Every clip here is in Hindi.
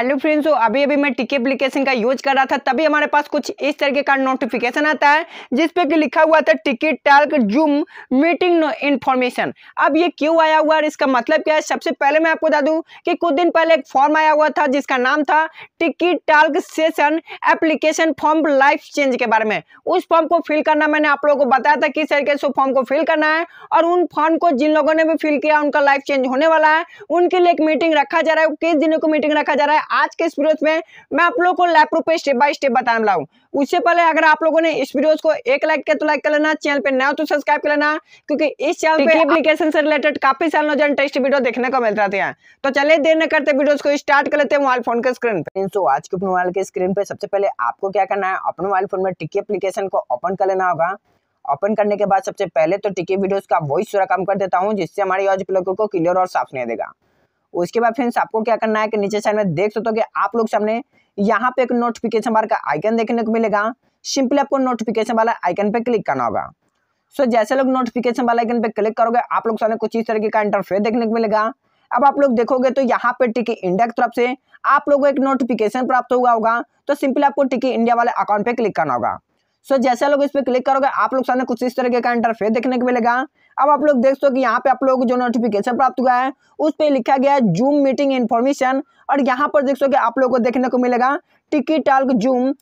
हेलो फ्रेंड्स तो अभी अभी मैं टिकट एप्लीकेशन का यूज कर रहा था तभी हमारे पास कुछ इस तरीके का नोटिफिकेशन आता है जिस पे कि लिखा हुआ था ticket talk Zoom meeting information अब ये क्यों आया हुआ है इसका मतलब क्या है सबसे पहले मैं आपको बता दूं कि कुछ दिन पहले एक फॉर्म आया हुआ था जिसका नाम था ticket talk session application form life change के बारे में उस फॉर्म को फिल करना मैंने आप लोगों को बताया था किस तरीके से फॉर्म को फिल करना है और उन फॉर्म को जिन लोगों ने भी फिल किया उनका लाइफ चेंज होने वाला है उनके लिए एक मीटिंग रखा जा रहा है किस दिनों को मीटिंग रखा जा रहा है आज के इस वीडियो में मैं आप लोगों को लैपटॉप पे स्टेप बाय स्टेप बताने वाला हूँ उससे पहले अगर आप लोगों ने इस वीडियो को एक लाइक किया तो लाइक कर लेना चैनल पे नया तो सब्सक्राइब कर लेना क्योंकि इस चैनल पे एप्लीकेशन से रिलेटेड काफी सारे नोजन टेस्ट वीडियो देखने को मिल रहते हैं तो चले देर न करते वीडियो को स्टार्ट कर लेते हैं मोबाइल फोन के स्क्रीन पे तो आज के मोबाइल के स्क्रीन पे सबसे पहले आपको क्या करना है अपने मोबाइल फोन में टिकी एप्लीकेशन को ओपन कर लेना होगा ओपन करने के बाद सबसे पहले तो टिकी वीडियोस का वॉइस थोड़ा कम कर देता हूँ जिससे हमारी ऑज लोगों को क्लियर और साफ नहीं देगा उसके बाद फ्रेंड्स आपको क्या करना है कि नीचे साइड में देख सकते हो कि आप लोग सामने यहाँ पे एक नोटिफिकेशन बार का आइकन देखने को मिलेगा सिंपली आपको नोटिफिकेशन वाला आइकन पे क्लिक करना होगा सो so, जैसे लोग नोटिफिकेशन वाला आइकन पे क्लिक करोगे आप लोग सामने कुछ इस तरीके का इंटरफेस देखने को मिलेगा अब आप लोग देखोगे तो यहाँ पे टिकी इंडिया की तरफ से आप लोगों को एक नोटिफिकेशन प्राप्त हुआ होगा तो सिंपली आपको टिकी इंडिया वाले अकाउंट पे क्लिक करना होगा सो जैसे लोग इस पर क्लिक करोगे आप लोग सामने कुछ इस तरीके का इंटरफेस देखने को मिलेगा अब आप लोग देख सो कि यहाँ पे आप लोगों को जो नोटिफिकेशन प्राप्त हुआ है उस पर लिखा गया है जूम मीटिंग इन्फॉर्मेशन और यहाँ पर देख सो कि आप लोगों को देखने को मिलेगा Tiki talk Zoom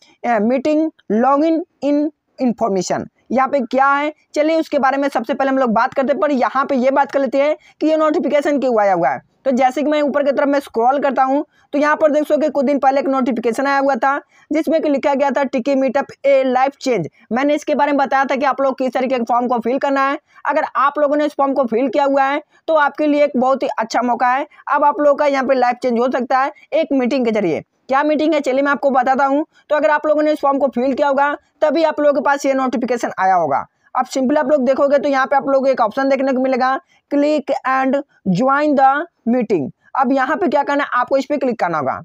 meeting log in in information यहाँ पे क्या है चलिए उसके बारे में सबसे पहले हम लोग बात करते हैं पर यहाँ पे ये बात कर लेते हैं कि ये नोटिफिकेशन क्यों आया हुआ है तो जैसे कि मैं ऊपर की तरफ मैं स्क्रॉल करता हूँ तो यहाँ पर देख सो कि कुछ दिन पहले एक नोटिफिकेशन आया हुआ था जिसमें कि लिखा गया था टिकी मीटअप ए लाइफ चेंज मैंने इसके बारे में बताया था कि आप लोग किस तरीके के फॉर्म को फिल करना है अगर आप लोगों ने इस फॉर्म को फिल किया हुआ है तो आपके लिए एक बहुत ही अच्छा मौका है अब आप लोगों का यहाँ पर लाइफ चेंज हो सकता है एक मीटिंग के जरिए क्या मीटिंग है चलिए मैं आपको बताता हूँ तो अगर आप लोगों ने इस फॉर्म को फिल किया होगा तभी आप लोगों के पास ये नोटिफिकेशन आया होगा अब सिंपल आप लोग देखोगे तो यहाँ पे आप लोग एक ऑप्शन देखने को मिलेगा click and join the meeting अब यहाँ पे क्या करना है आपको इस पर क्लिक करना होगा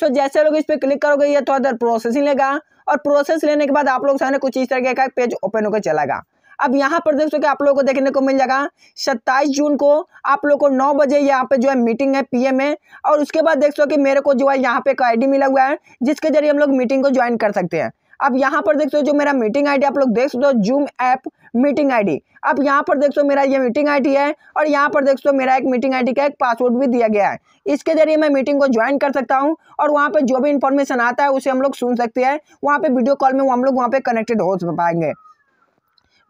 सो so, जैसे लोग इस पर क्लिक करोगे ये थोड़ा देर प्रोसेसिंग लेगा और प्रोसेस लेने के बाद आप लोग सामने कुछ इस तरीके का पेज ओपन होकर चलेगा अब यहाँ पर देख सकते आप लोगों को देखने को मिल जाएगा 27 जून को आप लोगों को नौ बजे यहाँ पे जो है मीटिंग है पीएम में और उसके बाद देख सको कि मेरे को जो है यहाँ पे एक आईडी मिला हुआ है जिसके जरिए हम लोग मीटिंग को ज्वाइन कर सकते हैं अब यहाँ पर देख सो हो जो मेरा मीटिंग आईडी आप लोग देख सकते हो जूम ऐप मीटिंग आईडी अब यहाँ पर देख सो मेरा ये मीटिंग आईडी है और यहाँ पर देख सो मेरा एक मीटिंग आईडी का एक पासवर्ड भी दिया गया है इसके जरिए मैं मीटिंग को ज्वाइन कर सकता हूँ और वहाँ पर जो भी इन्फॉर्मेशन आता है उसे हम लोग सुन सकते हैं वहाँ पर वीडियो कॉल में हम लोग वहाँ पर कनेक्टेड हो पाएंगे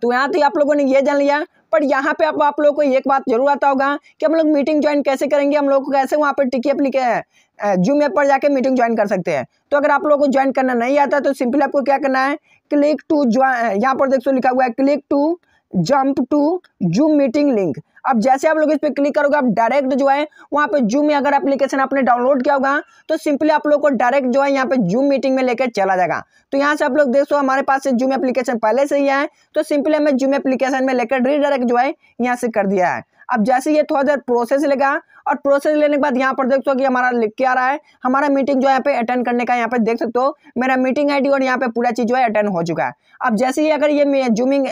तो यहाँ तो आप लोगों ने ये जान लिया पर यहाँ पे आप आप लोगों को एक बात जरूर आता होगा कि हम लोग मीटिंग ज्वाइन कैसे करेंगे हम लोग को कैसे वहाँ पर टिकी है जूम ऐप पर जाके मीटिंग ज्वाइन कर सकते हैं तो अगर आप लोगों को ज्वाइन करना नहीं आता तो सिंपली आपको क्या करना है क्लिक टू ज्वाइन यहाँ पर देखो लिखा हुआ है click to jump to Zoom meeting link अब जैसे आप लोग इस पर क्लिक करोगे आप डायरेक्ट जो है वहां पे जूम अगर एप्लीकेशन आपने डाउनलोड किया होगा तो सिंपली आप लोग को डायरेक्ट जो है यहाँ पे जूम मीटिंग में लेकर चला जाएगा तो यहाँ से आप लोग देखो हमारे पास से जूम एप्लीकेशन पहले से ही है तो सिंपली हमें जूम एप्लीकेशन में लेकर रीडायरेक्ट जो है यहाँ से कर दिया है अब जैसे ये थोड़ा देर प्रोसेस लेगा और प्रोसेस लेने के बाद यहाँ पर देख सो कि हमारा लिख के आ रहा है हमारा मीटिंग जो है यहाँ पे अटेंड करने का यहाँ पे देख सकते हो मेरा मीटिंग आईडी और यहाँ पे पूरा चीज़ जो है अटेंड हो चुका है अब जैसे ही अगर ये जूमिंग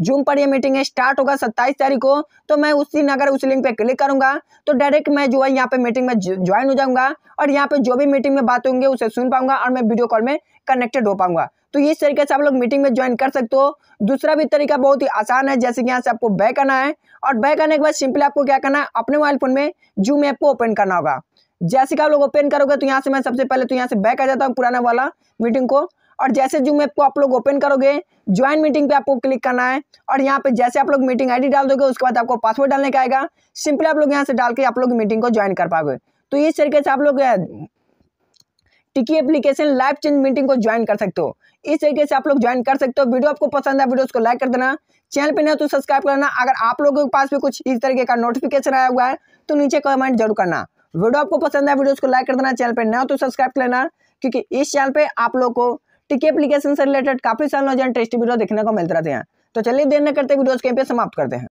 जूम पर ये मीटिंग स्टार्ट होगा सत्ताईस तारीख को तो मैं उस दिन अगर उस लिंक पे क्लिक करूंगा तो डायरेक्ट मैं जो है यहाँ पे मीटिंग में ज्वाइन हो जाऊंगा और यहाँ पे जो भी मीटिंग में बात होंगे उसे सुन पाऊंगा और मैं वीडियो कॉल में कनेक्टेड हो पाऊंगा तो इस तरीके से आप लोग मीटिंग में ज्वाइन कर सकते हो दूसरा भी तरीका बहुत ही आसान है जैसे कि यहाँ से आपको बैक आना है और बैक आने के बाद सिंपली आपको क्या करना है अपने मोबाइल फोन में जूम ऐप को ओपन करना होगा जैसे कि आप लोग ओपन करोगे तो यहाँ से मैं सबसे पहले तो यहाँ से बैक आ जाता हूँ पुराना वाला मीटिंग को और जैसे जूम ऐप को आप लोग ओपन करोगे ज्वाइन मीटिंग पे आपको क्लिक करना है और यहाँ पे जैसे आप लोग मीटिंग आईडी डाल दोगे उसके बाद आपको पासवर्ड डालने का आएगा सिंपली आप लोग यहाँ से डाल के आप लोग मीटिंग को ज्वाइन कर पाओगे तो इस तरीके से आप लोग Tiki application live change meeting को ज्वाइन कर सकते हो इस तरीके से आप लोग ज्वाइन कर सकते हो वीडियो आपको पसंद है वीडियो उसको लाइक कर देना चैनल पे नहीं तो सब्सक्राइब करना अगर आप लोगों के पास भी कुछ इस तरीके का नोटिफिकेशन आया हुआ है तो नीचे कमेंट जरूर करना वीडियो आपको पसंद है वीडियो उसको लाइक कर देना चैनल पर नया तो सब्सक्राइब कर लेना क्योंकि इस चैनल पे आप लोगों को टिकी एप्लीकेशन से रिलेटेड काफी सारे टेस्ट वीडियो देखने को मिलते रहते हैं तो चलिए देर न करते वीडियोज के समाप्त करते हैं